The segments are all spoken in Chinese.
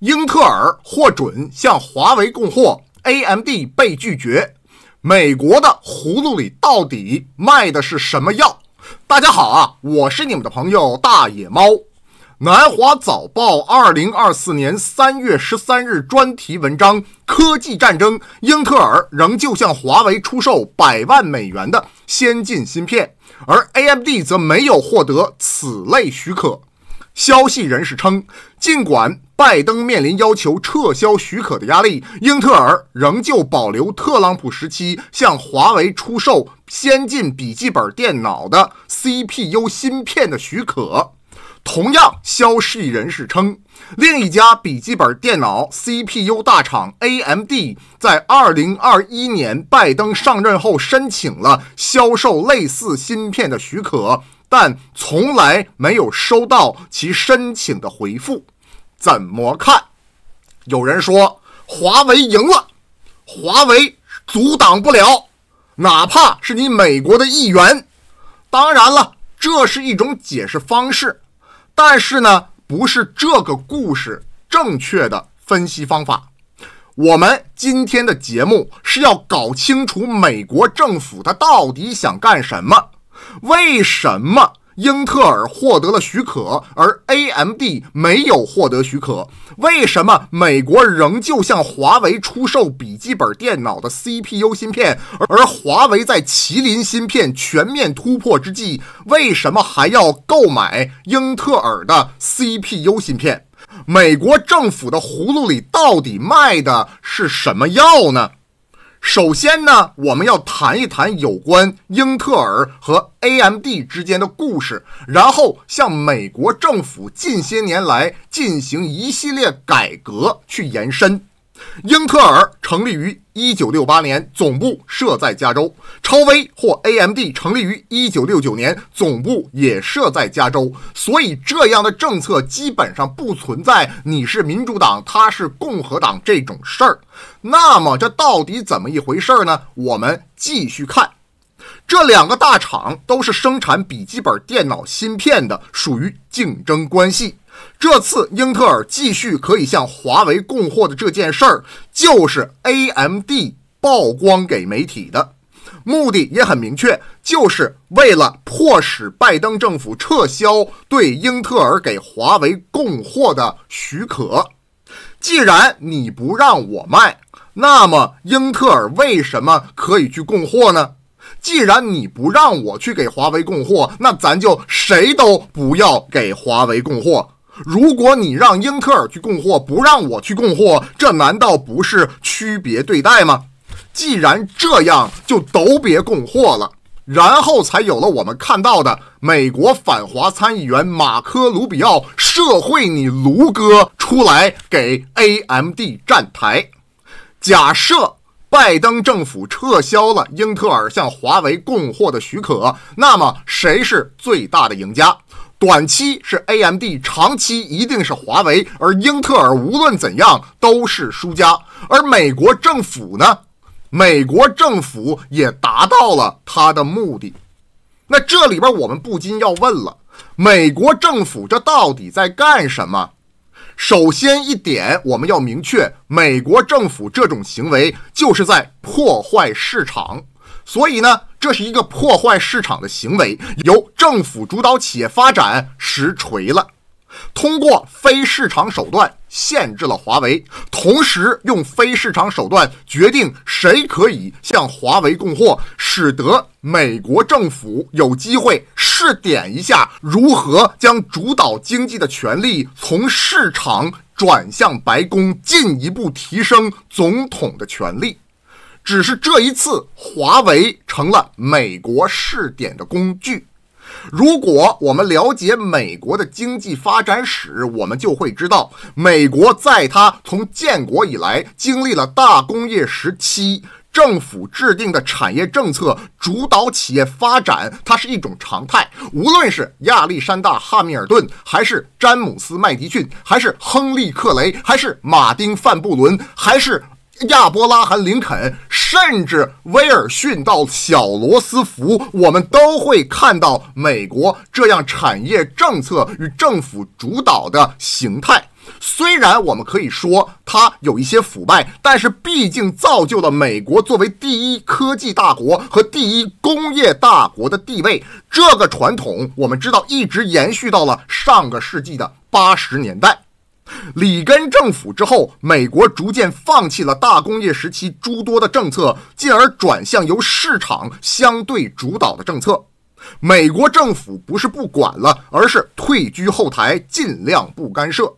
英特尔获准向华为供货，AMD 被拒绝。美国的葫芦里到底卖的是什么药？大家好啊，我是你们的朋友大野猫。南华早报，二零二四年三月十三日专题文章：科技战争。英特尔仍旧向华为出售百万美元的先进芯片，而 AMD 则没有获得此类许可。消息人士称，尽管拜登面临要求撤销许可的压力，英特尔仍旧保留特朗普时期向华为出售先进笔记本电脑的 CPU 芯片的许可。同样，消息人士称，另一家笔记本电脑 CPU 大厂 AMD 在2021年拜登上任后申请了销售类似芯片的许可。但从来没有收到其申请的回复，怎么看？有人说华为赢了，华为阻挡不了，哪怕是你美国的一员。当然了，这是一种解释方式，但是呢，不是这个故事正确的分析方法。我们今天的节目是要搞清楚美国政府它到底想干什么。为什么英特尔获得了许可，而 AMD 没有获得许可？为什么美国仍旧向华为出售笔记本电脑的 CPU 芯片，而华为在麒麟芯片全面突破之际，为什么还要购买英特尔的 CPU 芯片？美国政府的葫芦里到底卖的是什么药呢？首先呢，我们要谈一谈有关英特尔和 AMD 之间的故事，然后向美国政府近些年来进行一系列改革去延伸。英特尔成立于1968年，总部设在加州；超威或 AMD 成立于1969年，总部也设在加州。所以，这样的政策基本上不存在“你是民主党，他是共和党”这种事儿。那么，这到底怎么一回事呢？我们继续看，这两个大厂都是生产笔记本电脑芯片的，属于竞争关系。这次英特尔继续可以向华为供货的这件事儿，就是 AMD 曝光给媒体的目的也很明确，就是为了迫使拜登政府撤销对英特尔给华为供货的许可。既然你不让我卖，那么英特尔为什么可以去供货呢？既然你不让我去给华为供货，那咱就谁都不要给华为供货。如果你让英特尔去供货，不让我去供货，这难道不是区别对待吗？既然这样，就都别供货了。然后才有了我们看到的美国反华参议员马科·卢比奥社会你卢哥出来给 AMD 站台。假设拜登政府撤销了英特尔向华为供货的许可，那么谁是最大的赢家？短期是 AMD，长期一定是华为，而英特尔无论怎样都是输家。而美国政府呢？美国政府也达到了他的目的。那这里边我们不禁要问了：美国政府这到底在干什么？首先一点，我们要明确，美国政府这种行为就是在破坏市场。所以呢？这是一个破坏市场的行为，由政府主导企业发展实锤了。通过非市场手段限制了华为，同时用非市场手段决定谁可以向华为供货，使得美国政府有机会试点一下如何将主导经济的权利从市场转向白宫，进一步提升总统的权利。只是这一次，华为成了美国试点的工具。如果我们了解美国的经济发展史，我们就会知道，美国在它从建国以来，经历了大工业时期，政府制定的产业政策主导企业发展，它是一种常态。无论是亚历山大·汉密尔顿，还是詹姆斯·麦迪逊，还是亨利·克雷，还是马丁·范布伦，还是。亚伯拉罕·林肯，甚至威尔逊到小罗斯福，我们都会看到美国这样产业政策与政府主导的形态。虽然我们可以说它有一些腐败，但是毕竟造就了美国作为第一科技大国和第一工业大国的地位。这个传统，我们知道一直延续到了上个世纪的八十年代。里根政府之后，美国逐渐放弃了大工业时期诸多的政策，进而转向由市场相对主导的政策。美国政府不是不管了，而是退居后台，尽量不干涉。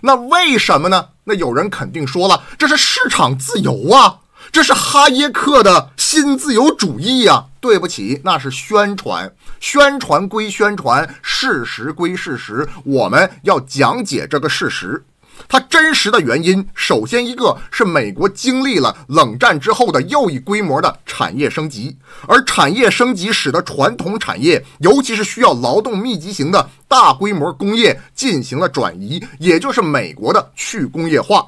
那为什么呢？那有人肯定说了，这是市场自由啊，这是哈耶克的新自由主义啊。对不起，那是宣传，宣传归宣传，事实归事实。我们要讲解这个事实，它真实的原因，首先一个是美国经历了冷战之后的又一规模的产业升级，而产业升级使得传统产业，尤其是需要劳动密集型的大规模工业进行了转移，也就是美国的去工业化。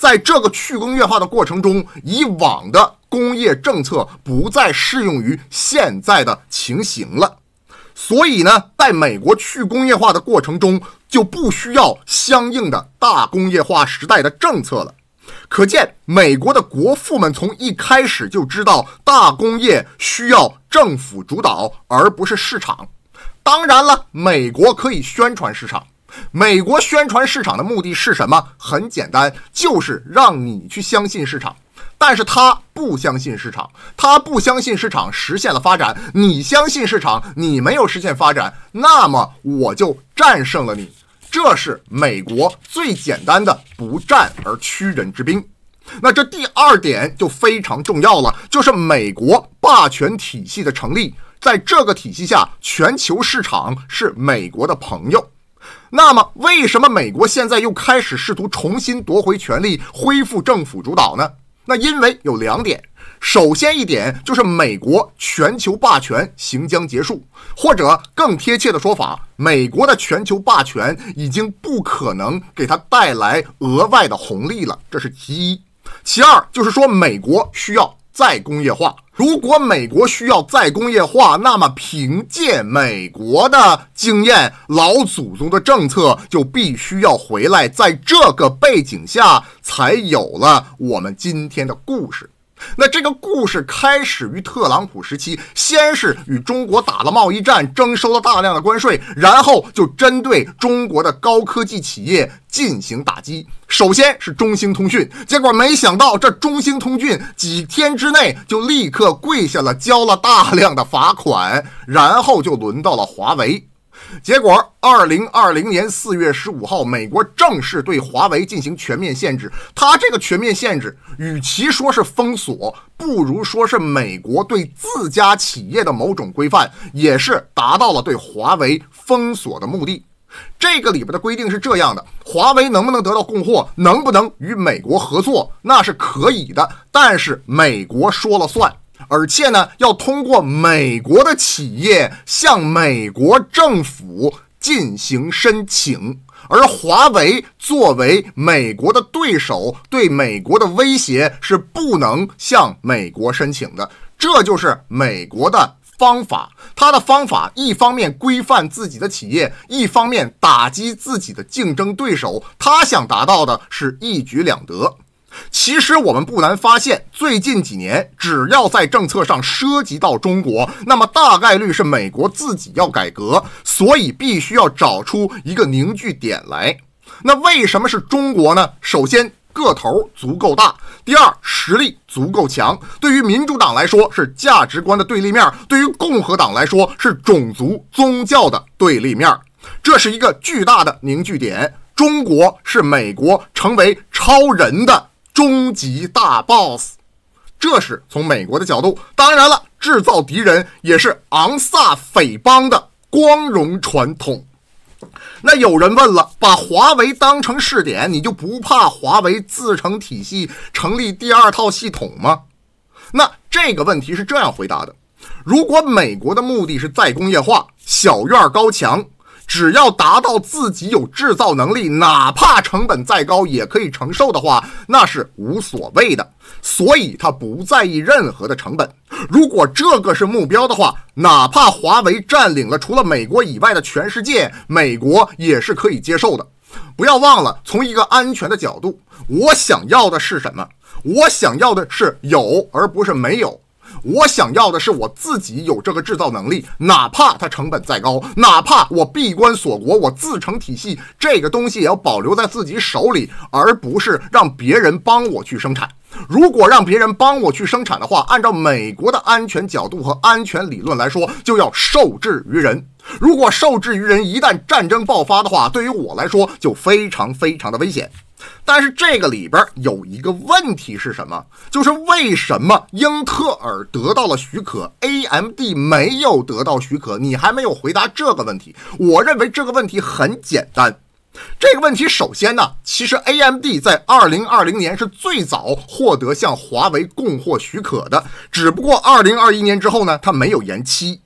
在这个去工业化的过程中，以往的工业政策不再适用于现在的情形了。所以呢，在美国去工业化的过程中，就不需要相应的大工业化时代的政策了。可见，美国的国父们从一开始就知道，大工业需要政府主导，而不是市场。当然了，美国可以宣传市场。美国宣传市场的目的是什么？很简单，就是让你去相信市场。但是他不相信市场，他不相信市场实现了发展。你相信市场，你没有实现发展，那么我就战胜了你。这是美国最简单的不战而屈人之兵。那这第二点就非常重要了，就是美国霸权体系的成立。在这个体系下，全球市场是美国的朋友。那么，为什么美国现在又开始试图重新夺回权力，恢复政府主导呢？那因为有两点。首先一点就是美国全球霸权行将结束，或者更贴切的说法，美国的全球霸权已经不可能给他带来额外的红利了，这是其一。其二就是说，美国需要。再工业化，如果美国需要再工业化，那么凭借美国的经验，老祖宗的政策就必须要回来。在这个背景下，才有了我们今天的故事。那这个故事开始于特朗普时期，先是与中国打了贸易战，征收了大量的关税，然后就针对中国的高科技企业进行打击。首先是中兴通讯，结果没想到这中兴通讯几天之内就立刻跪下了，交了大量的罚款，然后就轮到了华为。结果，二零二零年四月十五号，美国正式对华为进行全面限制。它这个全面限制，与其说是封锁，不如说是美国对自家企业的某种规范，也是达到了对华为封锁的目的。这个里边的规定是这样的：华为能不能得到供货，能不能与美国合作，那是可以的，但是美国说了算。而且呢，要通过美国的企业向美国政府进行申请，而华为作为美国的对手，对美国的威胁是不能向美国申请的。这就是美国的方法。他的方法一方面规范自己的企业，一方面打击自己的竞争对手。他想达到的是一举两得。其实我们不难发现，最近几年，只要在政策上涉及到中国，那么大概率是美国自己要改革，所以必须要找出一个凝聚点来。那为什么是中国呢？首先，个头足够大；第二，实力足够强。对于民主党来说，是价值观的对立面；对于共和党来说，是种族、宗教的对立面。这是一个巨大的凝聚点。中国是美国成为超人的。终极大 boss，这是从美国的角度。当然了，制造敌人也是昂萨匪帮的光荣传统。那有人问了，把华为当成试点，你就不怕华为自成体系，成立第二套系统吗？那这个问题是这样回答的：如果美国的目的是再工业化，小院高墙。只要达到自己有制造能力，哪怕成本再高也可以承受的话，那是无所谓的。所以他不在意任何的成本。如果这个是目标的话，哪怕华为占领了除了美国以外的全世界，美国也是可以接受的。不要忘了，从一个安全的角度，我想要的是什么？我想要的是有，而不是没有。我想要的是我自己有这个制造能力，哪怕它成本再高，哪怕我闭关锁国，我自成体系，这个东西也要保留在自己手里，而不是让别人帮我去生产。如果让别人帮我去生产的话，按照美国的安全角度和安全理论来说，就要受制于人。如果受制于人，一旦战争爆发的话，对于我来说就非常非常的危险。但是这个里边有一个问题是什么？就是为什么英特尔得到了许可，AMD 没有得到许可？你还没有回答这个问题。我认为这个问题很简单。这个问题首先呢，其实 AMD 在2020年是最早获得向华为供货许可的，只不过2021年之后呢，它没有延期。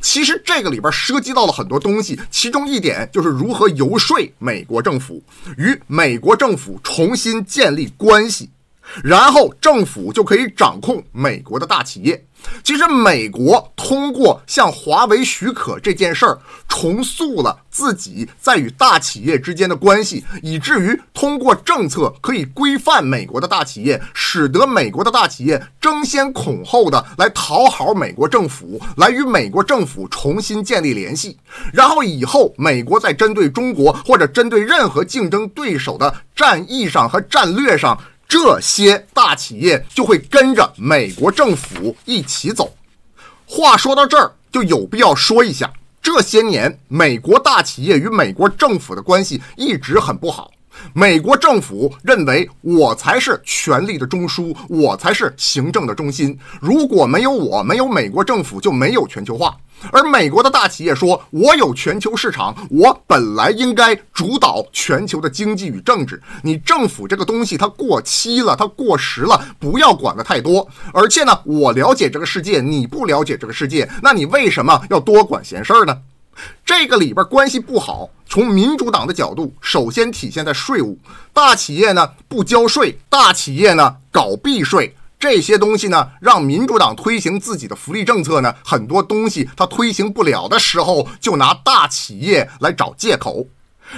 其实这个里边涉及到了很多东西，其中一点就是如何游说美国政府，与美国政府重新建立关系。然后政府就可以掌控美国的大企业。其实，美国通过向华为许可这件事儿，重塑了自己在与大企业之间的关系，以至于通过政策可以规范美国的大企业，使得美国的大企业争先恐后的来讨好美国政府，来与美国政府重新建立联系。然后以后，美国在针对中国或者针对任何竞争对手的战役上和战略上。这些大企业就会跟着美国政府一起走。话说到这儿，就有必要说一下，这些年美国大企业与美国政府的关系一直很不好。美国政府认为我才是权力的中枢，我才是行政的中心。如果没有我，没有美国政府，就没有全球化。而美国的大企业说：“我有全球市场，我本来应该主导全球的经济与政治。你政府这个东西它过期了，它过时了，不要管得太多。而且呢，我了解这个世界，你不了解这个世界，那你为什么要多管闲事儿呢？”这个里边关系不好，从民主党的角度，首先体现在税务。大企业呢不交税，大企业呢搞避税，这些东西呢让民主党推行自己的福利政策呢，很多东西它推行不了的时候，就拿大企业来找借口。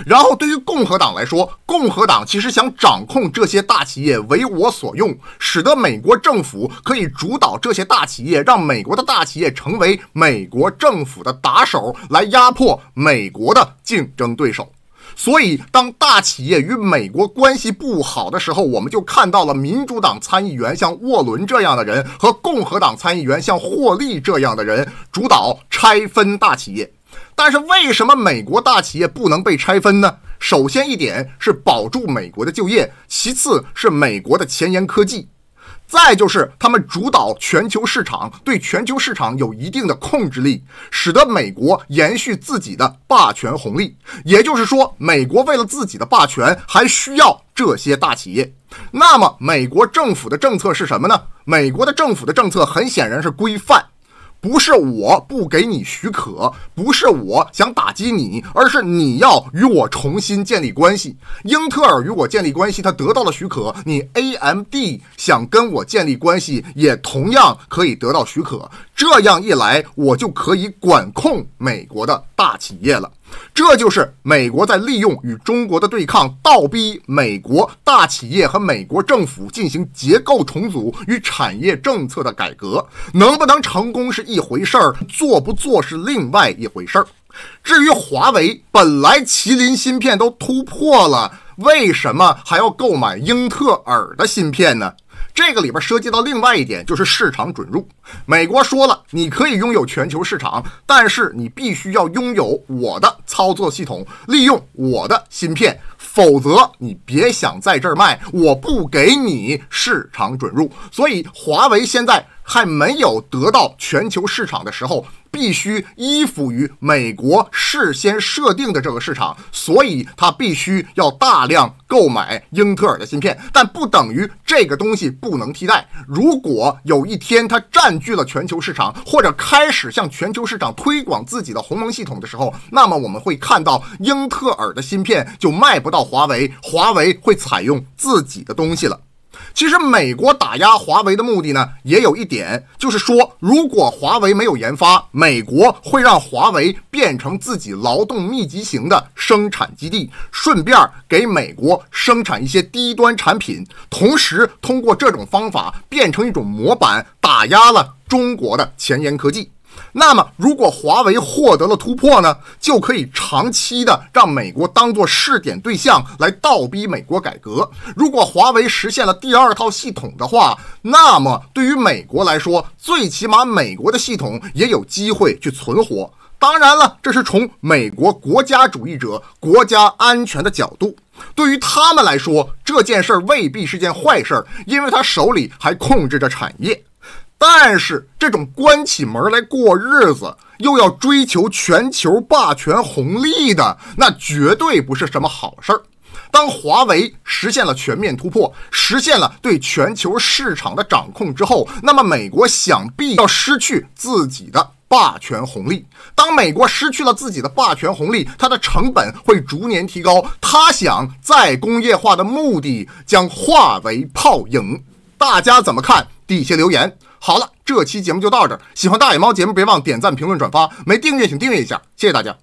然后，对于共和党来说，共和党其实想掌控这些大企业为我所用，使得美国政府可以主导这些大企业，让美国的大企业成为美国政府的打手，来压迫美国的竞争对手。所以，当大企业与美国关系不好的时候，我们就看到了民主党参议员像沃伦这样的人和共和党参议员像霍利这样的人主导拆分大企业。但是为什么美国大企业不能被拆分呢？首先一点是保住美国的就业，其次是美国的前沿科技，再就是他们主导全球市场，对全球市场有一定的控制力，使得美国延续自己的霸权红利。也就是说，美国为了自己的霸权，还需要这些大企业。那么，美国政府的政策是什么呢？美国的政府的政策很显然是规范。不是我不给你许可，不是我想打击你，而是你要与我重新建立关系。英特尔与我建立关系，它得到了许可。你 AMD 想跟我建立关系，也同样可以得到许可。这样一来，我就可以管控美国的大企业了。这就是美国在利用与中国的对抗，倒逼美国大企业和美国政府进行结构重组与产业政策的改革。能不能成功是一回事儿，做不做是另外一回事儿。至于华为，本来麒麟芯片都突破了，为什么还要购买英特尔的芯片呢？这个里边涉及到另外一点，就是市场准入。美国说了，你可以拥有全球市场，但是你必须要拥有我的。操作系统利用我的芯片，否则你别想在这儿卖，我不给你市场准入。所以华为现在。还没有得到全球市场的时候，必须依附于美国事先设定的这个市场，所以它必须要大量购买英特尔的芯片。但不等于这个东西不能替代。如果有一天它占据了全球市场，或者开始向全球市场推广自己的鸿蒙系统的时候，那么我们会看到英特尔的芯片就卖不到华为，华为会采用自己的东西了。其实，美国打压华为的目的呢，也有一点，就是说，如果华为没有研发，美国会让华为变成自己劳动密集型的生产基地，顺便给美国生产一些低端产品，同时通过这种方法变成一种模板，打压了中国的前沿科技。那么，如果华为获得了突破呢，就可以长期的让美国当做试点对象来倒逼美国改革。如果华为实现了第二套系统的话，那么对于美国来说，最起码美国的系统也有机会去存活。当然了，这是从美国国家主义者国家安全的角度，对于他们来说，这件事儿未必是件坏事，儿，因为他手里还控制着产业。但是这种关起门来过日子，又要追求全球霸权红利的，那绝对不是什么好事儿。当华为实现了全面突破，实现了对全球市场的掌控之后，那么美国想必要失去自己的霸权红利。当美国失去了自己的霸权红利，它的成本会逐年提高，它想再工业化的目的将化为泡影。大家怎么看？底下留言。好了，这期节目就到这儿。喜欢大野猫节目，别忘点赞、评论、转发。没订阅请订阅一下，谢谢大家。